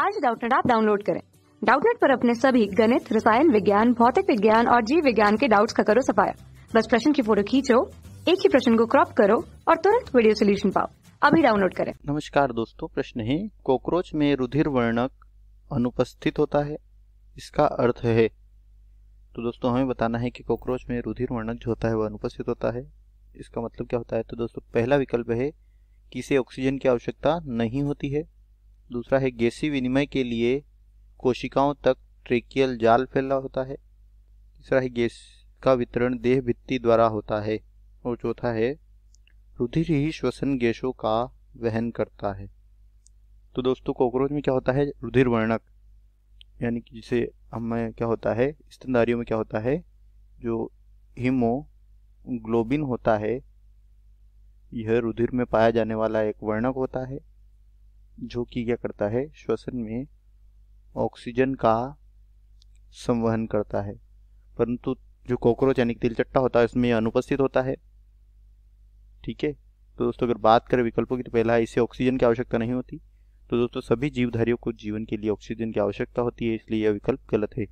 आज डाउटनेट आप डाउनलोड करें डाउटनेट पर अपने सभी गणित रसायन विज्ञान भौतिक विज्ञान और जीव विज्ञान के डाउट्स का करो सफाया बस प्रश्न की फोटो खींचो एक ही प्रश्न को क्रॉप करो और तुरंत वीडियो सोल्यूशन पाओ अभी डाउनलोड करें नमस्कार दोस्तों प्रश्न है कॉकरोच में रुधिर वर्णक अनुपस्थित होता है इसका अर्थ है तो दोस्तों हमें बताना है कि कॉकरोच में रुधिर वर्णक जो होता है वह अनुपस्थित होता है इसका मतलब क्या होता है तो दोस्तों पहला विकल्प है कि इसे ऑक्सीजन की आवश्यकता नहीं होती है दूसरा है गैसी विनिमय के लिए कोशिकाओं तक ट्रेकियल जाल फैला होता है तीसरा है गैस का वितरण देह भित्ति द्वारा होता है और चौथा है रुधिर ही श्वसन गैसों का वहन करता है तो दोस्तों कॉकरोच में क्या होता है रुधिर वर्णक यानी कि जिसे हमें क्या होता है स्तनधारियों में क्या होता है जो हिमोग्लोबिन होता है यह रुधिर में पाया जाने वाला एक वर्णक होता है जो कि क्या करता है श्वसन में ऑक्सीजन का संवहन करता है परंतु जो कॉकरोच यानी तिलचट्टा होता है उसमें अनुपस्थित होता है ठीक है तो दोस्तों अगर बात करें विकल्पों की तो पहला है इसे ऑक्सीजन की आवश्यकता नहीं होती तो दोस्तों सभी जीवधारियों को जीवन के लिए ऑक्सीजन की आवश्यकता होती है इसलिए यह विकल्प गलत है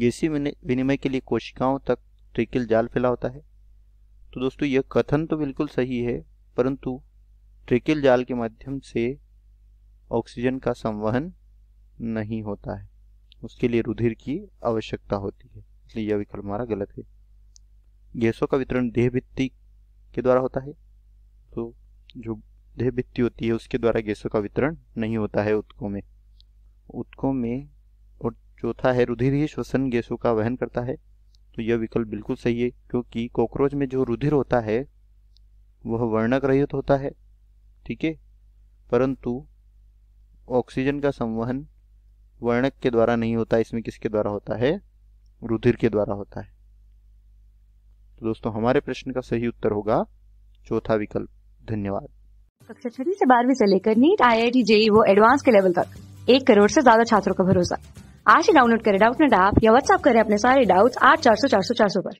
गैसी विनिमय के लिए कोशिकाओं तक ट्रिकिल जाल फैला होता है तो दोस्तों यह कथन तो बिल्कुल सही है परंतु ट्रिकिल जाल के माध्यम से ऑक्सीजन का संवहन नहीं होता है उसके लिए रुधिर की आवश्यकता होती है इसलिए यह विकल्प हमारा गलत है गैसों का वितरण देह भित्ति के द्वारा होता है तो जो देह भित्ति होती है उसके द्वारा गैसों का वितरण नहीं होता है उत्कों में उत्कों में और चौथा है रुधिर ही श्वसन गैसों का वहन करता है तो यह विकल्प बिल्कुल सही है क्योंकि कॉकरोच में जो रुधिर होता है वह वर्णक रहित होता है ठीक है परंतु ऑक्सीजन का संवहन वर्णक के द्वारा नहीं होता इसमें किसके द्वारा होता है रुधिर के द्वारा होता है तो दोस्तों हमारे प्रश्न का सही उत्तर होगा चौथा विकल्प धन्यवाद कक्षा छठी से बारहवीं से लेकर NEET I I T JEE वो एडवांस के लेवल तक एक करोड़ से ज्यादा छात्रों का भरोसा आज ही डाउनलोड करें डाउट नेट ऐप या व्हाट्सअप करें अपने सारे डाउट्स आठ चार सौ चार सौ चार सौ पर